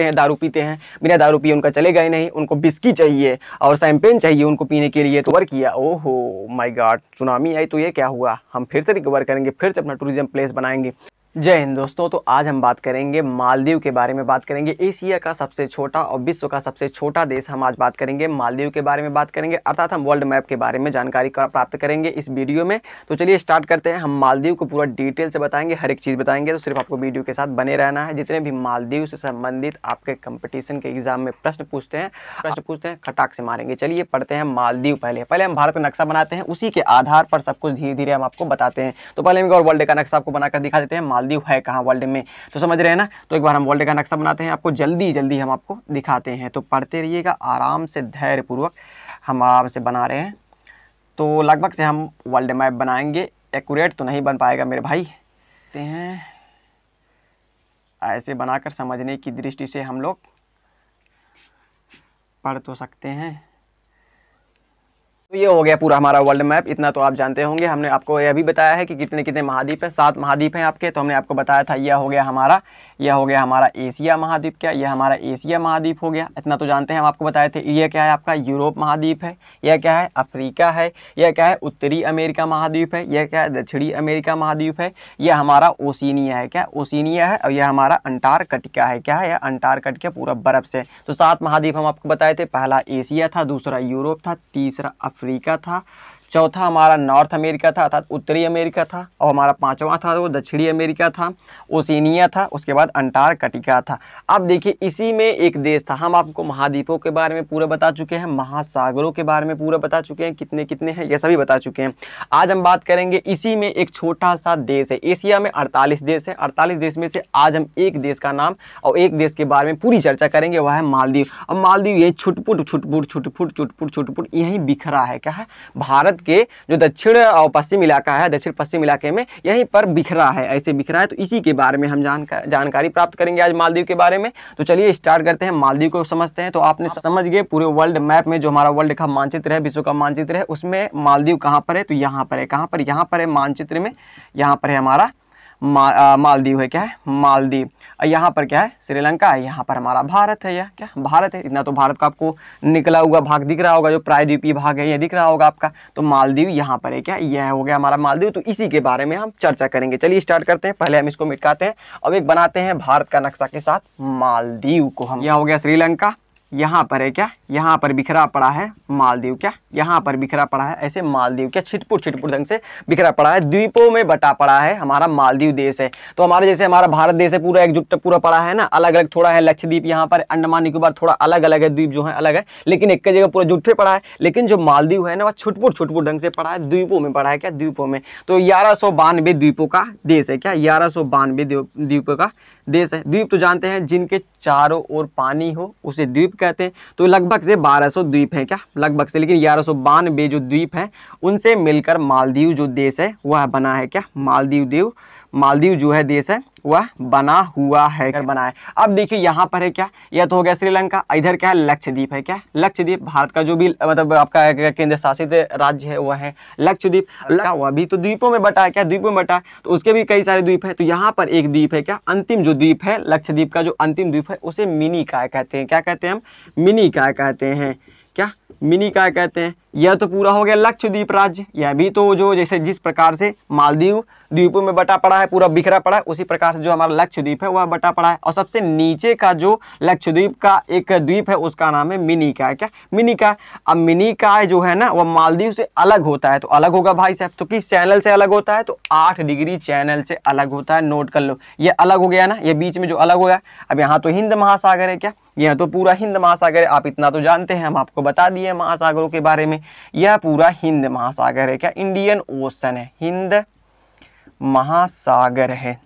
करते हैं दारू पीते हैं बिना दारू पिए उनका चले गए नहीं उनको बिस्की चाहिए और सैम्पेन चाहिए उनको पीने के लिए तो वर्क किया ओहो माई गाड सुनामी आई तो ये क्या हुआ हम फिर से रिकवर करेंगे फिर से अपना टूरिज्म प्लेस बनाएंगे जय हिंद दोस्तों तो आज हम बात करेंगे मालदीव के बारे में बात करेंगे एशिया का सबसे छोटा और विश्व का सबसे छोटा देश हम आज बात करेंगे मालदीव के बारे में बात करेंगे अर्थात हम वर्ल्ड मैप के बारे में जानकारी प्राप्त करेंगे इस वीडियो में तो चलिए स्टार्ट करते हैं हम मालदीव को पूरा डिटेल से बताएंगे हर एक चीज़ बताएंगे तो सिर्फ आपको वीडियो के साथ बने रहना है जितने भी मालदीव से संबंधित आपके कंपटीशन के एग्जाम में प्रश्न पूछते हैं प्रश्न पूछते हैं खटाक से मारेंगे चलिए पढ़ते हैं मालदीव पहले पहले हम भारत का नक्शा बनाते हैं उसी के आधार पर सब कुछ धीरे धीरे हम आपको बताते हैं तो पहले हम वर्ल्ड का नक्शा आपको बनाकर दिखा देते हैं मालदीव है कहाँ वर्ल्ड में तो समझ रहे हैं ना तो एक बार हम वर्ल्ड का नक्शा बनाते हैं आपको जल्दी जल्दी हम आपको दिखाते हैं तो पढ़ते रहिएगा आराम से धैर्यपूर्वक हम आराम से बना रहे हैं तो लगभग से हम वर्ल्ड मैप बनाएंगे एकूरेट तो नहीं बन पाएगा मेरे भाई ते हैं ऐसे बनाकर समझने की दृष्टि से हम लोग पढ़ तो सकते हैं तो ये हो गया पूरा हमारा वर्ल्ड मैप इतना तो आप जानते होंगे हमने आपको यह भी बताया है कि कितने कितने महाद्वीप हैं सात महाद्वीप हैं आपके तो हमने आपको बताया था यह हो गया हमारा यह हो गया हमारा एशिया महाद्वीप क्या यह हमारा एशिया महाद्वीप हो गया इतना तो जानते हैं हम आपको बताए थे यह क्या है आपका यूरोप महाद्वीप है यह क्या है अफ्रीका है यह क्या है उत्तरी अमेरिका महाद्वीप है यह क्या है दक्षिणी अमेरिका महाद्वीप है यह हमारा ओसिनिया है क्या ओसिनिया है और यह हमारा अंटार्कटिका है क्या है यह अंटार्कटिका पूरा बर्फ से तो सात महाद्वीप हम आपको बताए थे पहला एशिया था दूसरा यूरोप था तीसरा अफ्रीका था चौथा हमारा नॉर्थ अमेरिका था अर्थात उत्तरी अमेरिका था और हमारा पाँचवा था वो दक्षिणी अमेरिका था ओसिनिया था उसके बाद अंटार्कटिका था अब देखिए इसी में एक देश था हम आपको महाद्वीपों के बारे में पूरा बता चुके हैं महासागरों के बारे में पूरा बता चुके हैं कितने कितने हैं ये सभी बता चुके हैं आज हम बात करेंगे इसी में एक छोटा सा देश है एशिया में अड़तालीस देश है अड़तालीस देश में से आज हम एक देश का नाम और एक देश के बारे में पूरी चर्चा करेंगे वह है मालदीव अब मालदीव ये छुटपुट छुटपुट छुटपुट छुटपुट छुटपुट यहीं बिखरा है क्या है भारत भारत के जो दक्षिण और पश्चिम इलाका है दक्षिण पश्चिम इलाके में यहीं पर बिखरा है ऐसे बिखरा है तो इसी के बारे में हम जानका जानकारी प्राप्त करेंगे आज मालदीव के बारे में तो चलिए स्टार्ट करते हैं मालदीव को समझते हैं तो आपने समझ गए पूरे वर्ल्ड मैप में जो हमारा वर्ल्ड का मानचित्र है विश्व का मानचित्र है उसमें मालदीव कहाँ पर है तो यहाँ पर है कहाँ पर यहाँ पर है मानचित्र में यहाँ पर है हमारा मा, मालदीव है क्या है मालदीव यहाँ पर क्या है श्रीलंका है यहाँ पर हमारा भारत है यह क्या भारत है इतना तो भारत का आपको निकला हुआ भाग दिख रहा होगा जो प्रायद्वीपीय भाग है यह दिख रहा होगा आपका तो मालदीव यहाँ पर है क्या यह हो गया हमारा मालदीव तो इसी के बारे में हम चर्चा करेंगे चलिए स्टार्ट करते हैं पहले हम इसको मिटकाते हैं अब एक बनाते हैं भारत का नक्शा के साथ मालदीव को हम यह हो गया श्रीलंका यहाँ पर है क्या यहाँ पर बिखरा पड़ा है मालदीव क्या यहाँ पर बिखरा पड़ा है ऐसे मालदीव क्या छिटपुट छिटपुट ढंग से बिखरा पड़ा है द्वीपों में बटा पड़ा है हमारा मालदीव देश है तो हमारे जैसे हमारा भारत देश है पूरा एकजुट पूरा पड़ा है ना अलग अलग थोड़ा है लक्षद्वीप यहाँ पर अंडमान निकोबार थोड़ा अलग अलग है द्वीप जो है अलग है लेकिन एक जगह पूरा जुटे पड़ा है लेकिन जो मालदीव है ना वह छुटपुट छुटपुट ढंग से पड़ा है द्वीपों में पड़ा है क्या द्वीपों में तो ग्यारह द्वीपों का देश है क्या ग्यारह द्वीपों का देश है द्वीप तो जानते हैं जिनके चारों ओर पानी हो उसे द्वीप कहते हैं तो लगभग से बारह द्वीप है क्या लगभग से लेकिन ग्यारह बानवे जो द्वीप हैं उनसे मिलकर मालदीव जो देश है वह बना है क्या मालदीव द्वीप मालदीव जो है देश है वह बना हुआ है क्या? बना है अब देखिए यहाँ पर है क्या यह तो हो गया श्रीलंका इधर क्या है लक्षद्वीप है क्या लक्षद्वीप भारत का जो भी मतलब आपका केंद्र शासित राज्य है वह है लक्षद्वीप वह भी तो द्वीपों में बटा है क्या द्वीपों में बटा है तो उसके भी कई सारे द्वीप है तो यहाँ पर एक द्वीप है क्या अंतिम जो द्वीप है लक्षद्वीप का जो अंतिम द्वीप है उसे मिनी काय कहते हैं क्या कहते हैं हम मिनी काय कहते हैं मिनी का कहते हैं यह तो पूरा हो गया लक्षद्वीप राज्य यह भी तो जो जैसे जिस प्रकार से मालदीव द्वीपों में बटा पड़ा है पूरा बिखरा पड़ा है उसी प्रकार से जो हमारा लक्षद्वीप है वह बटा पड़ा है और सबसे नीचे का जो लक्षद्वीप का एक द्वीप है उसका नाम है मिनिका क्या मिनिका अब मिनिका जो है ना वह मालदीव से अलग होता है तो अलग होगा भाई साहब तो किस चैनल से अलग होता है तो आठ डिग्री चैनल से अलग होता है नोट कर लो यह अलग हो गया ना यह बीच में जो अलग हो गया अब यहाँ तो हिंद महासागर है क्या यह तो पूरा हिंद महासागर है आप इतना तो जानते हैं हम आपको बता दिए महासागरों के बारे में यह पूरा हिंद महासागर है क्या इंडियन ओशन है हिंद महासागर है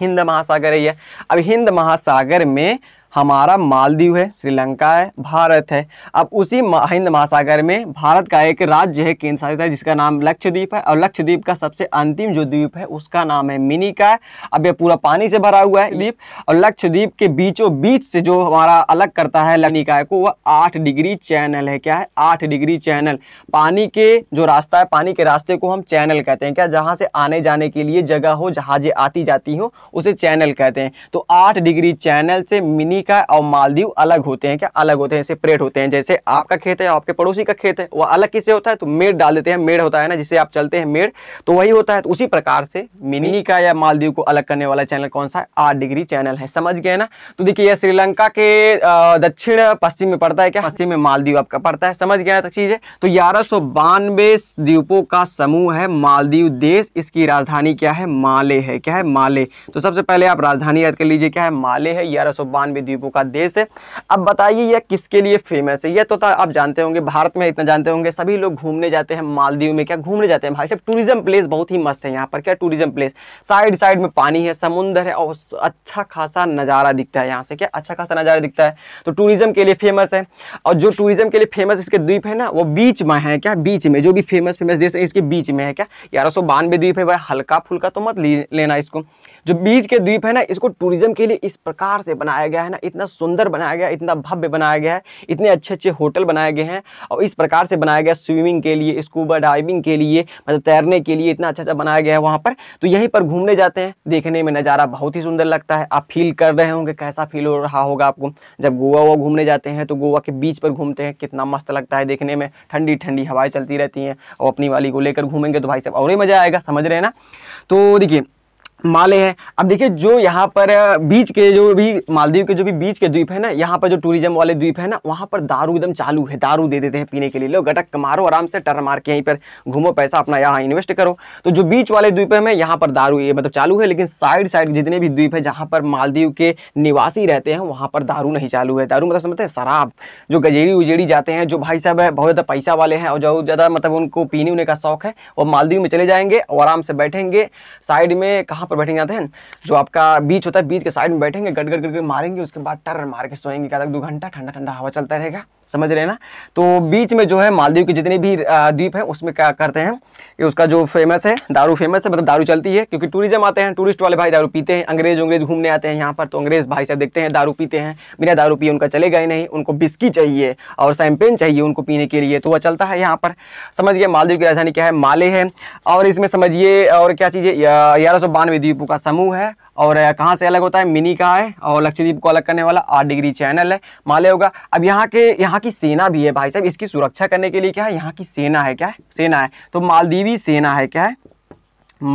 हिंद महासागर है यह अब हिंद महासागर में हमारा मालदीव है श्रीलंका है भारत है अब उसी हिंद महासागर में भारत का एक राज्य है केंद्र शासित है जिसका नाम लक्षद्वीप है और लक्षद्वीप का सबसे अंतिम जो द्वीप है उसका नाम है मिनिका अब यह पूरा पानी से भरा हुआ है द्वीप और लक्षद्वीप के बीचों बीच से जो हमारा अलग करता है लनिकाय को वह आठ डिग्री चैनल है क्या है आठ डिग्री चैनल पानी के जो रास्ता है पानी के रास्ते को हम चैनल कहते हैं क्या जहाँ से आने जाने के लिए जगह हो जहाजें आती जाती हो उसे चैनल कहते हैं तो आठ डिग्री चैनल से मिनी अफ्रीका और मालदीव अलग होते हैं क्या अलग होते हैं सेपरेट होते हैं जैसे आपका खेत है आपके पड़ोसी का खेत है वह अलग किसे होता है तो मेड़ डाल देते हैं मेड़ होता है ना जिसे आप चलते हैं मेड़ तो वही होता है तो उसी प्रकार से मिनी का या मालदीव को अलग करने वाला चैनल कौन सा है आठ डिग्री चैनल है समझ गए ना तो देखिए यह श्रीलंका के दक्षिण पश्चिम में पड़ता है क्या पश्चिम में मालदीव आपका पड़ता है समझ गया चीज़ है तो ग्यारह द्वीपों का समूह है मालदीव देश इसकी राजधानी क्या है माले है क्या है माले तो सबसे पहले आप राजधानी याद कर लीजिए क्या है माले है ग्यारह द्वीपों का देश है अब बताइए यह किसके लिए फेमस है यह तो आप जानते होंगे भारत में इतना जानते होंगे सभी लोग घूमने जाते हैं मालदीव में क्या घूमने जाते हैं भाई सब टूरिज्म प्लेस बहुत ही मस्त है यहाँ पर क्या टूरिज्म प्लेस साइड साइड में पानी है समुंदर है और अच्छा खासा नज़ारा दिखता है यहाँ से क्या अच्छा खासा नज़ारा दिखता है तो टूरिज्म के लिए फेमस है और जो टूरिज्म के लिए फेमस इसके द्वीप है ना वो बीच में है क्या बीच में जो भी फेमस फेमस देश है इसके बीच में है क्या ग्यारह सौ बानवे द्वीप है भाई हल्का फुल्का तो मत लेना इसको जो बीच के द्वीप है ना इसको टूरिज्म के लिए इस प्रकार से बनाया गया है ना इतना सुंदर बनाया गया इतना भव्य बनाया गया है इतने अच्छे अच्छे होटल बनाए गए हैं और इस प्रकार से बनाया गया स्विमिंग के लिए स्कूबा डाइविंग के लिए मतलब तैरने के लिए इतना अच्छा अच्छा बनाया गया है वहाँ पर तो यहीं पर घूमने जाते हैं देखने में नज़ारा बहुत ही सुंदर लगता है आप फील कर रहे होंगे कैसा फील हो रहा होगा आपको जब गोवा हुआ घूमने जाते हैं तो गोवा के बीच पर घूमते हैं कितना मस्त लगता है देखने में ठंडी ठंडी हवाएं चलती रहती हैं और अपनी वाली को लेकर घूमेंगे तो भाई साहब और ही मज़ा आएगा समझ रहे हैं ना तो देखिए माले हैं अब देखिए जो यहाँ पर बीच के जो भी मालदीव के जो भी बीच के द्वीप है ना यहाँ पर जो टूरिज्म वाले द्वीप है ना वहाँ पर दारू एकदम चालू है दारू दे देते हैं पीने के लिए लो गटक मारो आराम से टर मार के यहीं पर घूमो पैसा अपना यहाँ इन्वेस्ट करो तो जो बीच वाले द्वीप है यहाँ पर दारू ये मतलब चालू है लेकिन साइड साइड जितने भी द्वीप है जहाँ पर मालदीव के निवासी रहते हैं वहाँ पर दारू नहीं चालू है दारू मतलब समझते हैं शराब जो गजेरी उजेड़ी जाते हैं जो भाई साहब है बहुत ज़्यादा पैसा वाले हैं और जो ज़्यादा मतलब उनको पीने उने का शौक है वो मालदीव में चले जाएंगे और आराम से बैठेंगे साइड में कहाँ पर बैठे जाते हैं जो आपका बीच होता है बीच के साइड में बैठेंगे गट गट गट मारेंगे उसके बाद टर मार के सोएंगे क्या दो घंटा ठंडा ठंडा हवा चलता रहेगा समझ रहे ना तो बीच में जो है मालदीव के जितने भी द्वीप हैं उसमें क्या करते हैं कि उसका जो फेमस है दारू फेमस है मतलब दारू चलती है क्योंकि टूरिज्म आते हैं टूरिस्ट वाले भाई दारू पीते हैं अंग्रेज उंग्रेज घूमने आते हैं यहाँ पर तो अंग्रेज भाई साहब देखते हैं दारू पीते हैं बिना दारू पिए उनका चले गए नहीं उनको बिस्की चाहिए और सैम्पेन चाहिए उनको पीने के लिए तो वह चलता है यहाँ पर समझिए मालदीव की राजधानी क्या है माले है और इसमें समझिए और क्या चीज़ है ग्यारह सौ बानवे द्वीपों का समूह है और कहाँ से अलग होता है मिनी का है और लक्षद्वीप को अलग करने वाला आठ डिग्री चैनल है माले होगा अब यहाँ के यहाँ की सेना भी है भाई साहब इसकी सुरक्षा करने के लिए क्या है यहाँ की सेना है क्या है सेना है तो मालदीवी सेना है क्या है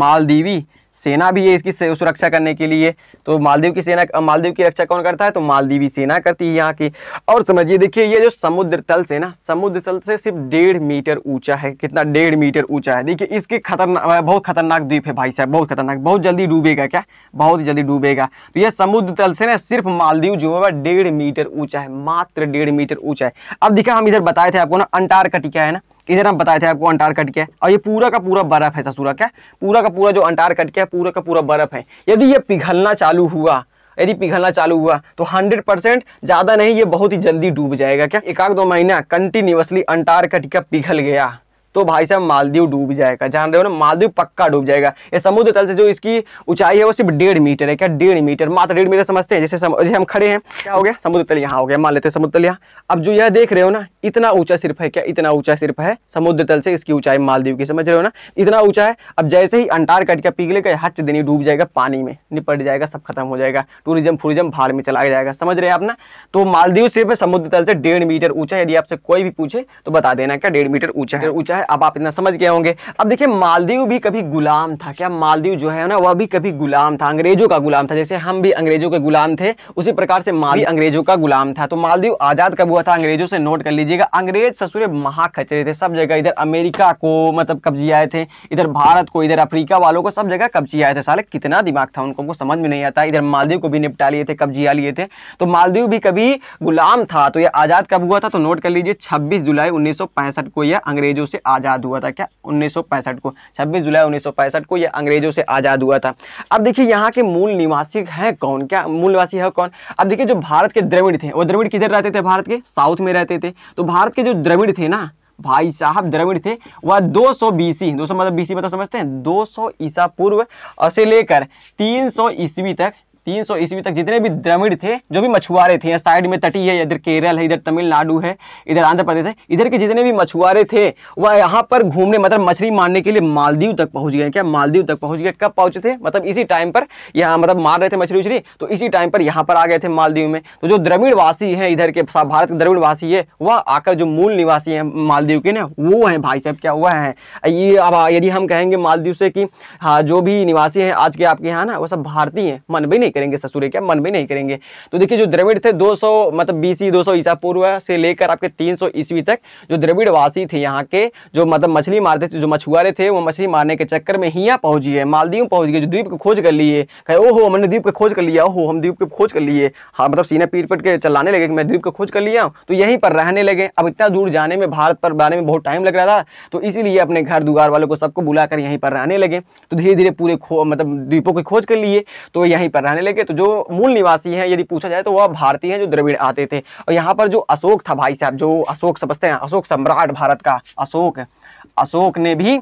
मालदीवी सेना भी है इसकी सुरक्षा करने के लिए तो मालदीव की सेना मालदीव की रक्षा कौन करता है तो मालदीवी सेना करती है यहाँ की और समझिए देखिए ये जो समुद्र तल से ना समुद्र तल से सिर्फ डेढ़ मीटर ऊंचा है कितना डेढ़ मीटर ऊंचा है देखिए इसके खतरनाक बहुत खतरनाक द्वीप है भाई साहब बहुत खतरनाक बहुत जल्दी डूबेगा क्या बहुत जल्दी डूबेगा तो यह समुद्र तल से ना सिर्फ मालदीव जो है डेढ़ मीटर ऊंचा है मात्र डेढ़ मीटर ऊंचा है अब देखा हम इधर बताए थे आपको ना अंटार्कटिका है ना इधर हम बताए थे आपको अंटार कट के और ये पूरा का पूरा बर्फ है ससुरा का पूरा का पूरा जो अंटार कट के पूरा का पूरा बर्फ है यदि ये पिघलना चालू हुआ यदि पिघलना चालू हुआ तो 100 परसेंट ज़्यादा नहीं ये बहुत ही जल्दी डूब जाएगा क्या एक आध दो महीना कंटिन्यूसली अंटार्कटिका पिघल गया तो भाई साहब मालदीव डूब जाएगा जान रहे हो ना मालदीव पक्का डूब जाएगा ये समुद्र तल से जो इसकी ऊंचाई है वो सिर्फ डेढ़ मीटर है क्या डेढ़ मीटर मात्र डेढ़ मीटर समझते हैं जैसे जैसे हम खड़े हैं क्या हो गया समुद्र तल यहाँ हो गया मान लेते हैं समुद्र तल यहाँ अब जो यह देख रहे हो ना इतना ऊंचा सिर्फ है क्या इतना ऊंचा सिर्फ है समुद्र तल से इसकी ऊंचाई मालदीव की समझ रहे हो ना इतना ऊंचा है अब जैसे ही अंटार कट का पिघलेगा हच दिन डूब जाएगा पानी में निपट जाएगा सब खत्म हो जाएगा टूरिज्म फूरिज्म भार में चला जाएगा समझ रहे हैं आप ना तो मालदीव सिर्फ समुद्र तल से डेढ़ मीटर ऊंचा यदि आपसे कोई भी पूछे तो बता देना क्या डेढ़ मीटर ऊंचा है हाँ। ऊंचा है अब आप इतना समझ गए होंगे अब देखिए मालदीव भी कभी गुलाम था क्या मालदीव जो है ना वह भी कभी गुलाम था अंग्रेजों का गुलाम था जैसे हम भी अंग्रेजों के गुलाम थे उसी प्रकार से मालदीव हाँ। अंग्रेजों का गुलाम था तो मालदीव आज़ाद कब हुआ था अंग्रेजों से नोट कर लीजिएगा अंग्रेज ससुरे महाखचरे थे सब जगह इधर अमेरिका को मतलब कब्जी आए थे इधर भारत को इधर अफ्रीका वालों को सब जगह कब्जी आए थे साले कितना दिमाग था उनको समझ में नहीं आता इधर मालदीव को भी निपटा लिए थे कब्जिया लिए थे तो मालदीव भी कभी गुलाम था तो यह आज़ाद कब हुआ था तो नोट कर लीजिए छब्बीस जुलाई उन्नीस को यह अंग्रेजों से आज़ाद हुआ था क्या उन्नीस को छब्बीस जुलाई उन्नीस को यह अंग्रेजों से आज़ाद हुआ था अब देखिए यहाँ के मूल निवासी हैं कौन क्या मूल निवासी है कौन अब देखिए जो भारत के द्रविड़ थे वो द्रविड़ किधर रहते थे भारत के साउथ में रहते थे तो भारत के जो द्रविड़ थे ना भाई साहब द्रविड़ थे वह 200 सौ बीसी दो मतलब बीसी मतलब समझते हैं 200 ईसा पूर्व से लेकर 300 सौ ईस्वी तक तीन सौ ईस्वी तक जितने भी द्रविड़ थे जो भी मछुआरे थे साइड में तटी है इधर केरल है इधर तमिलनाडु है इधर आंध्र प्रदेश है इधर के जितने भी मछुआरे थे वह यहाँ पर घूमने मतलब मछली मारने के लिए मालदीव तक पहुँच गए क्या मालदीव तक पहुँच गए कब पहुँचे थे मतलब इसी टाइम पर यहाँ मतलब मार रहे थे मछली उछली तो इसी टाइम पर यहाँ पर आ गए थे मालदीव में तो जो द्रविड़वासी हैं इधर के भारत के द्रविड़वासी है वह आकर जो मूल निवासी हैं मालदीव के ना वो हैं भाई साहब क्या हुआ है ये अब यदि हम कहेंगे मालदीव से कि हाँ जो भी निवासी हैं आज के आपके यहाँ ना वो सब भारतीय हैं मन भी नहीं नहीं करेंगे ससुरे क्या मन भी नहीं करेंगे तो देखिए जो द्रविड़ थे 200 मतलब बीसी 200 ईसा पूर्व से लेकर आपके 300 ईस्वी तक जो द्रविड़वासी थे यहाँ के जो मतलब मछली मारते थे जो मछुआरे थे वो मछली मारने के चक्कर में ही यहाँ पहुँची है मालदीव पहुँच गए जो द्वीप को खोज कर लिए कहे ओहो हमने द्वीप को खोज कर लिया ओहो हम द्वीप को खोज कर लिए हाँ मतलब सीना पीट पट के चलाने लगे कि मैं द्वीप को खोज कर लिया तो यहीं पर रहने लगे अब इतना दूर जाने में भारत पर जाने में बहुत टाइम लग रहा था तो इसीलिए अपने घर दुआर वालों को सबको बुलाकर यहीं पर रहने लगे तो धीरे धीरे पूरे मतलब द्वीपों की खोज कर लिए तो यहीं पर रहने पहले के तो जो मूल निवासी हैं यदि पूछा जाए तो वह भारतीय हैं जो द्रविड़ आते थे और यहाँ पर जो अशोक था भाई साहब जो अशोक समझते हैं अशोक सम्राट भारत का अशोक अशोक ने भी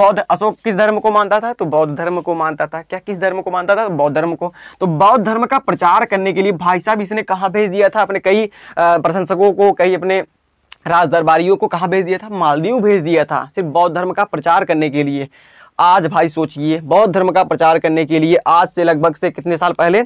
बौद्ध अशोक किस धर्म को मानता था तो बौद्ध धर्म को मानता था क्या किस धर्म को मानता था तो बौद्ध धर्म को तो बौद्ध धर्म का प्रचार करने के लिए भाई साहब इसने कहाँ भेज दिया था अपने कई प्रशंसकों को कई अपने राजदरबारियों को कहाँ भेज दिया था मालदीव भेज दिया था सिर्फ बौद्ध धर्म का प्रचार करने के लिए आज भाई सोचिए बौद्ध धर्म का प्रचार करने के लिए आज से लगभग से कितने साल पहले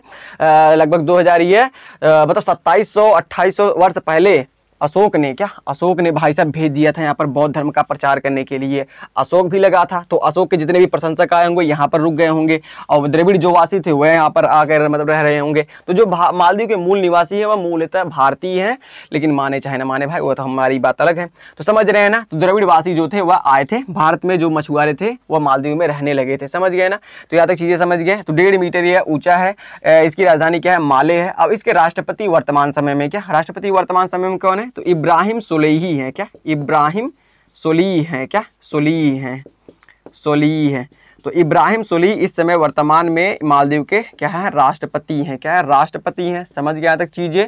लगभग दो हज़ार ये मतलब सत्ताईस सौ वर्ष पहले अशोक ने क्या अशोक ने भाई साहब भेज दिया था यहाँ पर बौद्ध धर्म का प्रचार करने के लिए अशोक भी लगा था तो अशोक के जितने भी प्रशंसक आए होंगे यहाँ पर रुक गए होंगे और द्रविड़ जो वासी थे वह यहाँ पर आकर मतलब रह रहे होंगे तो जो मालदीव के मूल निवासी हैं वह मूलतः भारतीय हैं लेकिन माने चाहे ना माने भाई वो तो हमारी बात अलग है तो समझ रहे हैं ना तो द्रविड़ वासी जो थे वह आए थे भारत में जो मछुआरे थे वह मालदीव में रहने लगे थे समझ गए ना तो यहाँ तक चीज़ें समझ गए तो डेढ़ मीटर यह ऊँचा है इसकी राजधानी क्या है माले है अब इसके राष्ट्रपति वर्तमान समय में क्या राष्ट्रपति वर्तमान समय में कौन है तो इब्राहिम सोलेही हैं क्या इब्राहिम सोली हैं क्या सोली हैं सोली हैं तो इब्राहिम सोली इस समय वर्तमान में मालदीव के क्या है राष्ट्रपति हैं क्या है राष्ट्रपति हैं समझ गया तक चीज़ें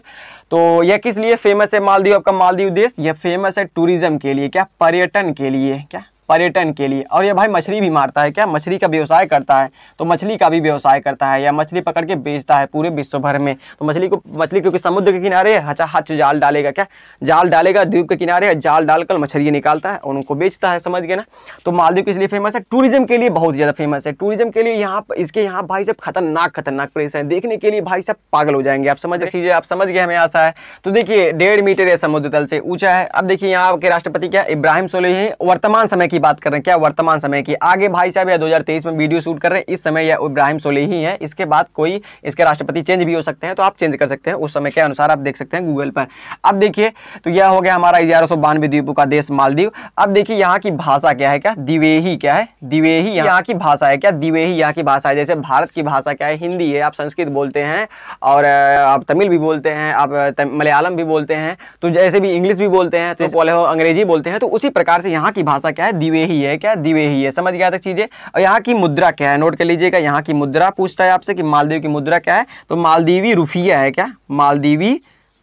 तो यह किस लिए फेमस है मालदीव आपका मालदीव देश यह फेमस है टूरिज़्म के लिए क्या पर्यटन के लिए क्या पर्यटन के लिए और ये भाई मछली भी मारता है क्या मछली का व्यवसाय करता है तो मछली का भी व्यवसाय करता है या मछली पकड़ के बेचता है पूरे विश्व भर में तो मछली को मछली क्योंकि समुद्र के किनारे हचा हच जाल डालेगा क्या जाल डालेगा द्वीप के किनारे जाल डालकर मछली निकालता है और उनको बेचता है समझ गए ना तो मालदीव इसलिए फेमस है टूरिज्म के लिए बहुत ज़्यादा फेमस है टूरिज्म के लिए यहाँ इसके यहाँ भाई साहब खतरनाक खतरनाक प्लेस है देखने के लिए भाई साहब पागल हो जाएंगे आप समझ लीजिए आप समझ गए हमें आशा है तो देखिए डेढ़ मीटर है समुद्र तल से ऊँचा है अब देखिए यहाँ के राष्ट्रपति क्या इब्राहिम सोलह सोलेह वर्तमान समय की की बात कर रहे हैं क्या वर्तमान समय की आगे भाई साहब यह दो में वीडियो शूट कर रहे हैं इस समय यह इब्राहिम सोले ही है इसके बाद कोई इसके राष्ट्रपति चेंज भी हो सकते हैं तो आप चेंज कर सकते हैं उस समय के अनुसार आप देख सकते हैं गूगल पर अब देखिए तो यह हो गया हमारा ग्यारह सौ बानवे द्वीपों का देश मालदीव अब देखिए यहाँ की भाषा क्या है क्या दिवेही क्या है दिवेही यहाँ की भाषा है क्या दिवेही यहाँ की भाषा है जैसे भारत की भाषा क्या है हिंदी है आप संस्कृत बोलते हैं और आप तमिल भी बोलते हैं आप मलयालम भी बोलते हैं तो जैसे भी इंग्लिश भी बोलते हैं तो बोले हो अंग्रेजी बोलते हैं तो उसी प्रकार से यहाँ की भाषा क्या है दिवे ही है क्या दिवे ही है समझ गया था चीज़ें और यहाँ की मुद्रा क्या है नोट कर लीजिएगा यहाँ की मुद्रा पूछता है आपसे कि मालदीव की मुद्रा क्या है तो मालदीवी रुफिया है क्या मालदीवी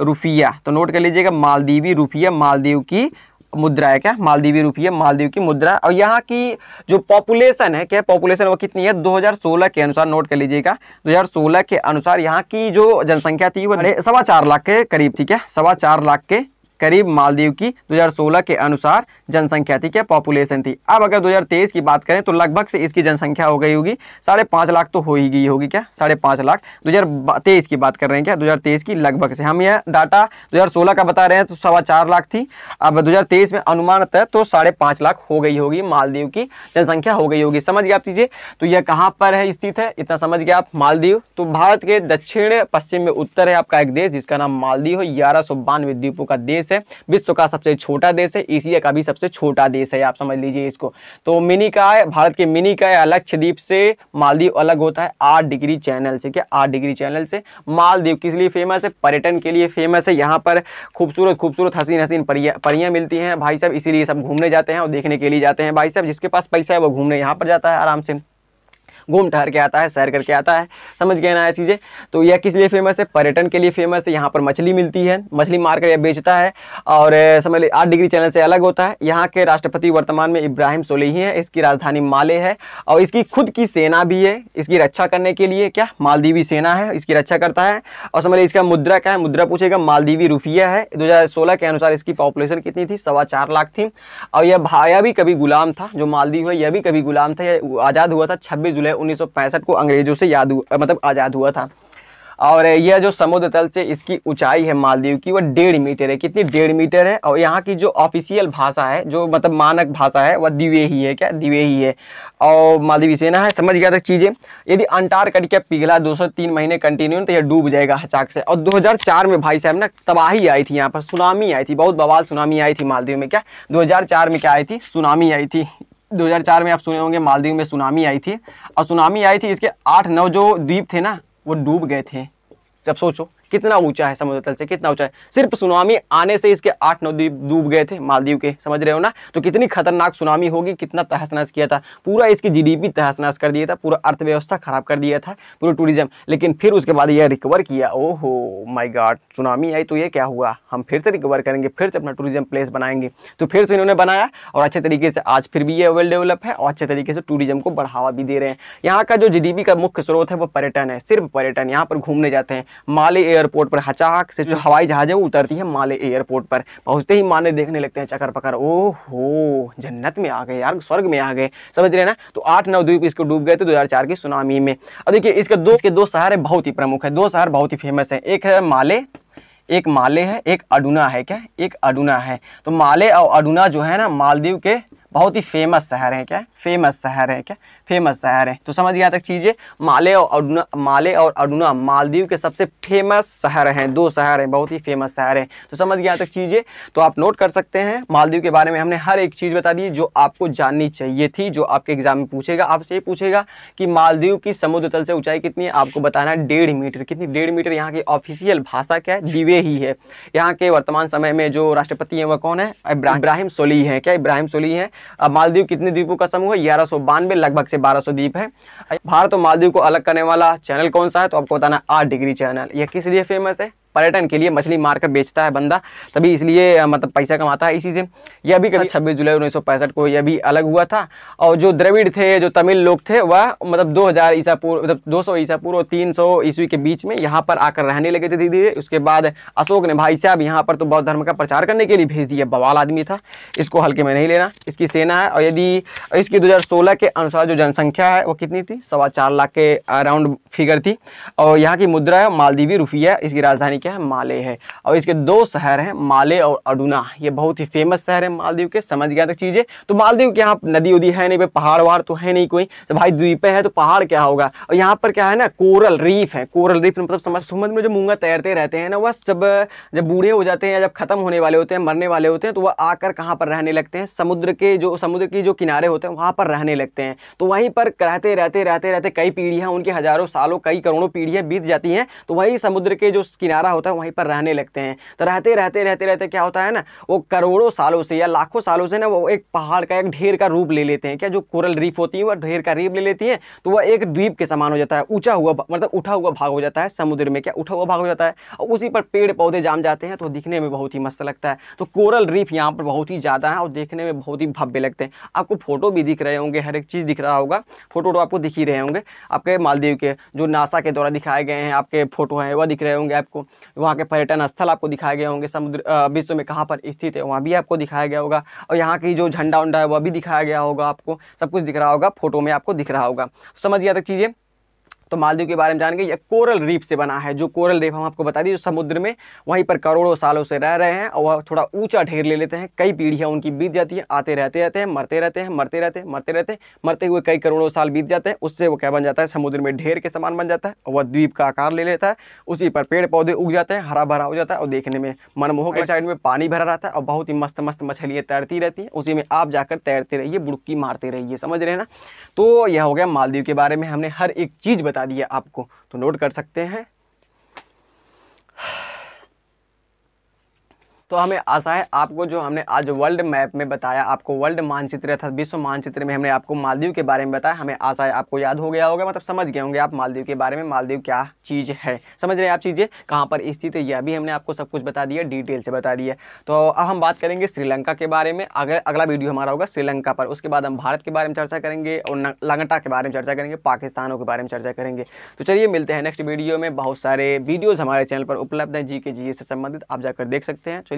रुफिया तो नोट कर लीजिएगा मालदीवी रुफिया मालदीव की मुद्रा है क्या मालदीवी रुपये मालदीव की मुद्रा और यहाँ की जो पॉपुलेशन है क्या पॉपुलेशन वो कितनी है 2016 के अनुसार नोट कर लीजिएगा 2016 के अनुसार यहाँ की जो जनसंख्या थी वो सवा चार लाख के करीब थी क्या सवा चार लाख के करीब मालदीव की 2016 के अनुसार जनसंख्या थी क्या पॉपुलेशन थी अब अगर 2023 की बात करें तो लगभग से इसकी जनसंख्या हो गई होगी साढ़े पाँच लाख तो हो ही गई होगी क्या साढ़े पाँच लाख 2023 की बात कर रहे हैं क्या 2023 की लगभग से हम यह डाटा 2016 का बता रहे हैं तो सवा चार लाख थी अब 2023 में अनुमान है तो साढ़े पाँच लाख हो गई होगी मालदीव की जनसंख्या हो गई होगी समझ गया आप चीज़ें तो यह कहाँ पर है स्थित है इतना समझ गया आप मालदीव तो भारत के दक्षिण पश्चिम में उत्तर है आपका एक देश जिसका नाम मालदीव है ग्यारह द्वीपों का देश देश है विश्व का सबसे छोटा देश है एशिया का भी सबसे छोटा देश है आप समझ लीजिए इसको तो मिनी का है भारत के मिनी का है लक्षद्वीप से मालदीव अलग होता है आठ डिग्री चैनल से क्या आठ डिग्री चैनल से मालदीव किस लिए फेमस है पर्यटन के लिए फेमस है यहाँ पर खूबसूरत खूबसूरत हसीन हसीन परियाँ मिलती हैं भाई साहब इसीलिए सब घूमने जाते हैं और देखने के लिए जाते हैं भाई साहब जिसके पास पैसा है वो घूमने यहाँ पर जाता है आराम से घूम ठहर के आता है सैर करके आता है समझ गए ना ये चीज़ें तो यह किस लिए फेमस है पर्यटन के लिए फेमस है यहाँ पर मछली मिलती है मछली मार कर यह बेचता है और समझ लीजिए आठ डिग्री चैनल से अलग होता है यहाँ के राष्ट्रपति वर्तमान में इब्राहिम सोलेही हैं इसकी राजधानी माले है और इसकी खुद की सेना भी है इसकी रक्षा करने के लिए क्या मालदीवी सेना है इसकी रक्षा करता है और समझ इसका मुद्रा क्या है मुद्रा पूछेगा मालदीवी रूफिया है दो के अनुसार इसकी पॉपुलेशन कितनी थी सवा चार लाख थी और यह भाया भी कभी गुलाम था जो मालदीव है यह भी कभी गुलाम था यह आज़ाद हुआ था छब्बीस जुलाई उन्नीस को अंग्रेजों से याद हुआ मतलब आज़ाद हुआ था और यह जो समुद्र तल से इसकी ऊंचाई है मालदीव की वह डेढ़ मीटर है कितनी डेढ़ मीटर है और यहाँ की जो ऑफिशियल भाषा है जो मतलब मानक भाषा है वह दिवे ही है क्या दिवे ही है और मालदीवी सेना है समझ गया था चीज़ें यदि अंटार्कटिका पिघला 203 महीने कंटिन्यू तो यह डूब जाएगा हचाक से और दो में भाई साहब ना तबाही आई थी यहाँ पर सुनामी आई थी बहुत बवाल सुनामी आई थी मालदीव में क्या दो में क्या आई थी सुनामी आई थी 2004 में आप सुने होंगे मालदीव में सुनामी आई थी और सुनामी आई थी इसके आठ नौ जो द्वीप थे ना वो डूब गए थे जब सोचो कितना ऊंचा है समुद्र तल से कितना ऊंचा है सिर्फ सुनामी आने से इसके आठ नौ द्वीप डूब गए थे मालदीव के समझ रहे हो ना तो कितनी खतरनाक सुनामी होगी कितना तहस नहस किया था पूरा इसकी जीडीपी तहस नहस कर दिया था पूरा अर्थव्यवस्था खराब कर दिया था पूरा टूरिज्म लेकिन फिर उसके बाद यह रिकवर किया ओहो माई गॉड सुनामी आई तो ये क्या हुआ हम फिर से रिकवर करेंगे फिर से अपना टूरिज्म प्लेस बनाएंगे तो फिर से इन्होंने बनाया और अच्छे तरीके से आज फिर भी ये वेल डेवलप है और अच्छे तरीके से टूरिज्म को बढ़ावा भी दे रहे हैं यहाँ का जो पी का मुख्य स्रोत है वो पर्यटन है सिर्फ पर्यटन यहाँ पर घूमने जाते हैं माले एयरपोर्ट पर हचाक से जो हवाई जहाज है वो उतरती है माले एयरपोर्ट पर पहुंचते ही माने देखने लगते हैं चकर पकड़ ओ हो जन्नत में आ गए यार स्वर्ग में आ गए समझ रहे ना तो आठ नौ द्वीप इसको डूब गए थे दो की सुनामी में और देखिए इसके दो इसके दो शहर बहुत ही प्रमुख है दो शहर बहुत ही फेमस है एक है माले एक माले है एक अडुना है क्या एक अडुना है तो माले और अडुना जो है ना मालदीव के बहुत ही फेमस शहर है क्या फेमस शहर है क्या फेमस शहर है तो समझ गया तक चीज़ें माले और अडुना माले और अडुना मालदीव के सबसे फेमस शहर हैं दो शहर हैं बहुत ही फेमस शहर हैं तो समझ गया तक चीज़ें तो आप नोट कर सकते हैं मालदीव के बारे में हमने हर एक चीज़ बता दी जो आपको जाननी चाहिए थी जो आपके एग्जाम में पूछेगा आपसे ये पूछेगा कि मालदीव की समुद्र तल से ऊंचाई कितनी है आपको बताना है डेढ़ मीटर कितनी डेढ़ मीटर यहाँ की ऑफिशियल भाषा क्या है दिवे ही है यहाँ के वर्तमान समय में जो राष्ट्रपति हैं वह कौन है इब्राहिम सोली हैं क्या इब्राहिम सोली हैं मालदीव कितने द्वीपों का समूह है ग्यारह सौ बानवे लगभग से बारह सौ द्वीप है भारत और मालदीव को अलग करने वाला चैनल कौन सा है तो आपको बताना आठ डिग्री चैनल यह किस लिए फेमस है पर्यटन के लिए मछली मारकर बेचता है बंदा तभी इसलिए मतलब पैसा कमाता है इसी से यह भी कभी अच्छा। छब्बीस जुलाई उन्नीस को यह भी अलग हुआ था और जो द्रविड़ थे जो तमिल लोग थे वह मतलब दो हज़ार ईसा पूर्व मतलब दो सौ ईसा पूर्व तीन सौ ईस्वी के बीच में यहाँ पर आकर रहने लगे थे धीरे धीरे उसके बाद अशोक ने भाई साहब यहाँ पर तो बौद्ध धर्म का प्रचार करने के लिए भेज दिया बवाल आदमी था इसको हल्के में नहीं लेना इसकी सेना है और यदि इसकी दो के अनुसार जो जनसंख्या है वो कितनी थी सवा चार लाख के अराउंड फिगर थी और यहाँ की मुद्रा है मालदीवी रुफिया इसकी राजधानी क्या है माले है और इसके दो शहर हैं माले और अडुना ये बहुत ही फेमस शहर है मालदीव के समझ गया था चीज़ें तो मालदीव के यहाँ नदी उदी है नहीं भाई पहाड़ वहाड़ तो है नहीं कोई तो भाई द्वीप है तो पहाड़ क्या होगा और यहाँ पर क्या है ना कोरल रीफ है कोरल रीफ मतलब समझ समुद्र में जो मूंगा तैरते रहते हैं ना वह सब जब बूढ़े हो जाते हैं या जब खत्म होने वाले होते हैं मरने वाले होते हैं तो वह आकर कहाँ पर रहने लगते हैं समुद्र के जो समुद्र के जो किनारे होते हैं वहाँ पर रहने लगते हैं तो वहीं पर रहते रहते रहते रहते कई पीढ़ियाँ उनकी हज़ारों सालों कई करोड़ों पीढ़ियाँ बीत जाती हैं तो वही समुद्र के जो किनारा कमरा होता है वहीं पर रहने लगते हैं तो रहते रहते रहते रहते क्या होता है ना वो करोड़ों सालों से या लाखों सालों से ना वो एक पहाड़ का एक ढेर का रूप ले लेते हैं क्या जो कोरल रीफ होती है वह ढेर का रीफ ले लेती है तो वह एक द्वीप के समान हो जाता है ऊँचा हुआ मतलब उठा हुआ भाग हो जाता है समुद्र में क्या उठा हुआ भाग हो जाता है और उसी पर पेड़ पौधे जाम जाते हैं तो दिखने में बहुत ही मस्त लगता है तो कोरल रीफ यहाँ पर बहुत ही ज़्यादा है और देखने में बहुत ही भव्य लगते हैं आपको फोटो भी दिख रहे होंगे हर एक चीज़ दिख रहा होगा फोटो तो आपको दिख ही रहे होंगे आपके मालदीव के जो नासा के द्वारा दिखाए गए हैं आपके फोटो हैं वह दिख रहे होंगे आपको वहाँ के पर्यटन स्थल आपको दिखाए गए होंगे समुद्र विश्व में कहाँ पर स्थित है वहाँ भी आपको दिखाया गया होगा और यहाँ की जो झंडा उंडा है वह भी दिखाया गया होगा आपको सब कुछ दिख रहा होगा फोटो में आपको दिख रहा होगा समझ गया था चीज़ें तो मालदीव के बारे में जानेंगे ये यह कोरल रीफ से बना है जो कोरल रीफ हम आपको बता दी जो समुद्र में वहीं पर करोड़ों सालों से रह रहे हैं और वह थोड़ा ऊंचा ढेर ले लेते हैं कई पीढ़ियाँ उनकी बीत जाती हैं आते रहते रहते हैं मरते रहते हैं मरते रहते हैं मरते रहते हैं मरते हुए कई करोड़ों साल बीत जाते हैं उससे वो क्या बन जाता है समुद्र में ढेर के समान बन जाता है और वह द्वीप का आकार ले लेता है उसी पर पेड़ पौधे उग जाते हैं हरा भरा हो जाता है और देखने में मनमोहक के साइड में पानी भरा रहता है और बहुत ही मस्त मस्त मछलियाँ तैरती रहती हैं उसी में आप जाकर तैरते रहिए बुड़की मारते रहिए समझ रहे हैं ना तो यह हो गया मालदीव के बारे में हमने हर एक चीज़ बताई बता दिया आपको तो नोट कर सकते हैं तो हमें आशा है आपको जो हमने आज वर्ल्ड मैप में बताया आपको वर्ल्ड मानचित्र अर्थात विश्व मानचित्र में हमने आपको मालदीव के बारे में बताया हमें आशा है आपको याद हो गया होगा मतलब समझ गए होंगे आप मालदीव के बारे में मालदीव क्या चीज़ है समझ रहे हैं आप चीज़ें कहाँ पर स्थित है यह भी हमने आपको सब कुछ बता दिया डिटेल से बता दिया तो अब हम बात करेंगे श्रीलंका के बारे में अगर अगला वीडियो हमारा होगा श्रीलंका पर उसके बाद हम भारत के बारे में चर्चा करेंगे और लंगटा के बारे में चर्चा करेंगे पाकिस्तानों के बारे में चर्चा करेंगे तो चलिए मिलते हैं नेक्स्ट वीडियो में बहुत सारे वीडियोज़ हमारे चैनल पर उपलब्ध हैं जी के जी से संबंधित आप जाकर देख सकते हैं चलिए